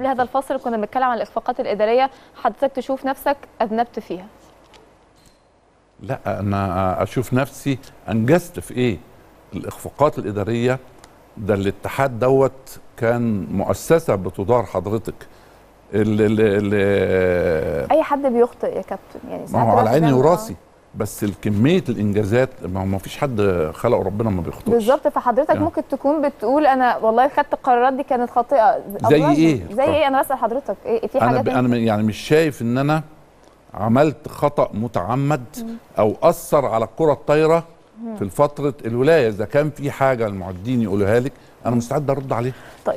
قبل هذا الفصل كنا بنتكلم عن الاخفاقات الاداريه حضرتك تشوف نفسك اذنبت فيها لا انا اشوف نفسي انجزت في ايه الاخفاقات الاداريه ده الاتحاد دوت كان مؤسسه بتدار حضرتك اللي اللي اي حد بيخطئ يا كابتن يعني ما هو على عيني وراسي بس الكميه الانجازات ما فيش حد خلقه ربنا ما بيخطئش بالظبط فحضرتك يعني. ممكن تكون بتقول انا والله خدت القرارات دي كانت خاطئه زي ايه زي ايه انا بسال حضرتك ايه في حاجات انا انا يعني مش شايف ان انا عملت خطا متعمد او اثر على الكره الطايره في فتره الولايه اذا كان في حاجه المعدين يقولوها لك انا مستعد ارد عليها طيب.